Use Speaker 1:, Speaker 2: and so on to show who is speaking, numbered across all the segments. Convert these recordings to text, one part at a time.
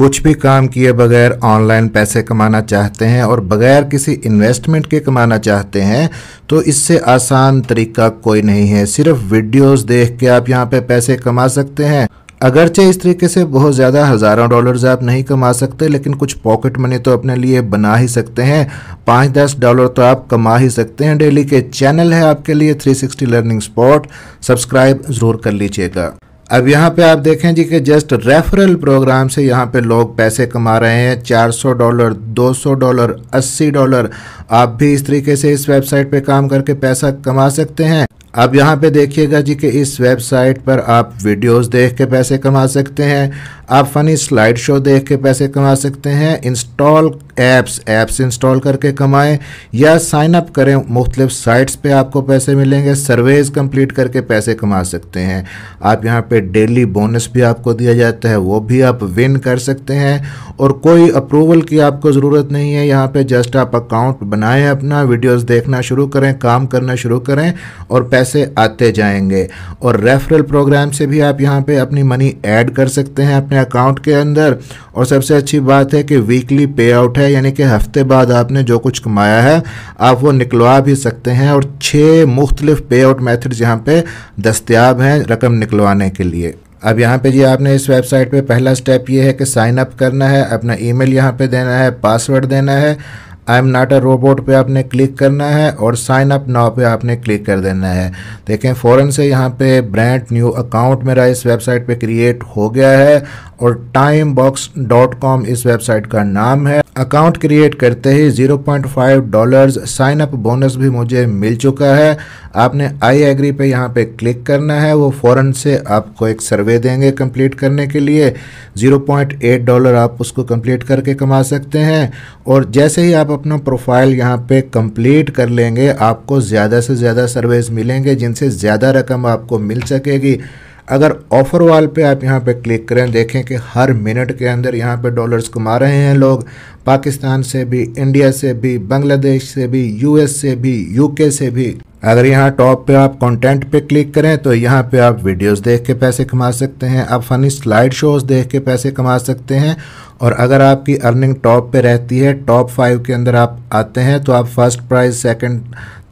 Speaker 1: कुछ भी काम किए बगैर ऑनलाइन पैसे कमाना चाहते हैं और बगैर किसी इन्वेस्टमेंट के कमाना चाहते हैं तो इससे आसान तरीका कोई नहीं है सिर्फ वीडियोस देख के आप यहाँ पे पैसे कमा सकते हैं अगरचे इस तरीके से बहुत ज़्यादा हज़ारों डॉलर्स आप नहीं कमा सकते लेकिन कुछ पॉकेट मनी तो अपने लिए बना ही सकते हैं पाँच दस डॉलर तो आप कमा ही सकते हैं डेली के चैनल है आपके लिए 360 लर्निंग स्पॉट सब्सक्राइब ज़रूर कर लीजिएगा अब यहाँ पे आप देखें जी कि जस्ट रेफरल प्रोग्राम से यहाँ पे लोग पैसे कमा रहे हैं 400 डॉलर 200 डॉलर 80 डॉलर आप भी इस तरीके से इस वेबसाइट पे काम करके पैसा कमा सकते हैं अब यहाँ पे देखिएगा जी कि इस वेबसाइट पर आप वीडियोस देख के पैसे कमा सकते हैं आप फ़नी स्लाइड शो देख के पैसे कमा सकते हैं इंस्टॉल ऐप्स ऐप्स इंस्टॉल करके कमाएं या साइन अप करें मुख्तलिफ साइट्स पे आपको पैसे मिलेंगे सर्वेज कंप्लीट करके पैसे कमा सकते हैं आप यहाँ पे डेली बोनस भी आपको दिया जाता है वो भी आप विन कर सकते हैं और कोई अप्रूवल की आपको ज़रूरत नहीं है यहाँ पे जस्ट आप अकाउंट बनाएं अपना वीडियोस देखना शुरू करें काम करना शुरू करें और पैसे आते जाएंगे और रेफरल प्रोग्राम से भी आप यहाँ पर अपनी मनी एड कर सकते हैं अपने अकाउंट के अंदर और सबसे अच्छी बात है कि वीकली पे आउट है यानी कि हफ्ते बाद आपने जो कुछ कमाया है आप वो निकलवा भी सकते हैं और छः मुख्तलिफ पे आउट मैथड यहाँ पर दस्तियाब हैं रकम निकलवाने के लिए अब यहाँ पे जी आपने इस वेबसाइट पे पहला स्टेप ये है कि साइन अप करना है अपना ईमेल मेल यहाँ पर देना है पासवर्ड देना है I am not a robot पे आपने क्लिक करना है और साइन अप नाव पे आपने क्लिक कर देना है देखें फ़ौरन से यहाँ पे ब्रांड न्यू अकाउंट मेरा इस वेबसाइट पे क्रिएट हो गया है और टाइम बॉक्स डॉट कॉम इस वेबसाइट का नाम है अकाउंट क्रिएट करते ही 0.5 डॉलर्स साइन अप बोनस भी मुझे मिल चुका है आपने आई एग्री पे यहाँ पे क्लिक करना है वो फ़ौरन से आपको एक सर्वे देंगे कंप्लीट करने के लिए 0.8 डॉलर आप उसको कंप्लीट करके कमा सकते हैं और जैसे ही आप अपना प्रोफाइल यहाँ पे कंप्लीट कर लेंगे आपको ज़्यादा से ज़्यादा सर्वेस मिलेंगे जिनसे ज़्यादा रकम आपको मिल सकेगी अगर ऑफ़र वाल पे आप यहाँ पे क्लिक करें देखें कि हर मिनट के अंदर यहाँ पे डॉलर्स कमा रहे हैं लोग पाकिस्तान से भी इंडिया से भी बांग्लादेश से भी यूएस से भी यूके से भी अगर यहाँ टॉप पे आप कंटेंट पे क्लिक करें तो यहाँ पे आप वीडियोस देख के पैसे कमा सकते हैं आप फनी स्लाइड शोज देख के पैसे कमा सकते हैं और अगर आपकी अर्निंग टॉप पे रहती है टॉप फाइव के अंदर आप आते हैं तो आप first prize second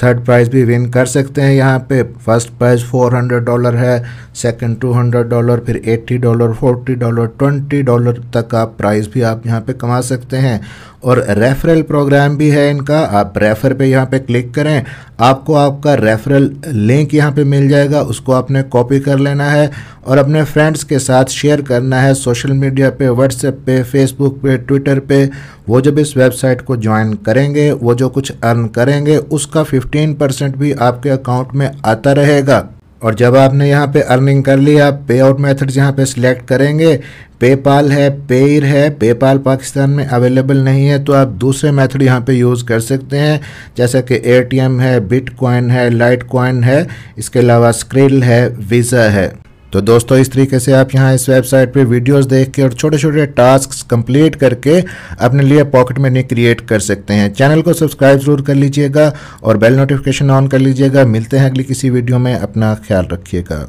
Speaker 1: third prize भी विन कर सकते हैं यहाँ पे फर्स्ट प्राइज़ 400 डॉलर है सेकंड 200 डॉलर फिर 80 डॉलर 40 डॉलर 20 डॉलर तक आप प्राइज़ भी आप यहाँ पे कमा सकते हैं और रेफरल प्रोग्राम भी है इनका आप रेफ़र पे यहाँ पे क्लिक करें आपको आपका रेफरल लिंक यहाँ पे मिल जाएगा उसको आपने कॉपी कर लेना है और अपने फ्रेंड्स के साथ शेयर करना है सोशल मीडिया पे व्हाट्सएप पे फेसबुक पे ट्विटर पे वो जब इस वेबसाइट को ज्वाइन करेंगे वो जो कुछ अर्न करेंगे उसका 15 परसेंट भी आपके अकाउंट में आता रहेगा और जब आपने यहाँ पे अर्निंग कर ली आप पे आउट मैथड्स यहाँ पे सिलेक्ट करेंगे पेपाल है पेयर है पेपाल पाकिस्तान में अवेलेबल नहीं है तो आप दूसरे मेथड यहाँ पे यूज़ कर सकते हैं जैसा कि एटीएम है बिटकॉइन है लाइट कॉइन है इसके अलावा स्क्रिल है वीज़ा है तो दोस्तों इस तरीके से आप यहाँ इस वेबसाइट पे वीडियोस देख के और छोटे छोटे टास्क कंप्लीट करके अपने लिए पॉकेट मनी क्रिएट कर सकते हैं चैनल को सब्सक्राइब जरूर कर लीजिएगा और बेल नोटिफिकेशन ऑन कर लीजिएगा मिलते हैं अगली किसी वीडियो में अपना ख्याल रखिएगा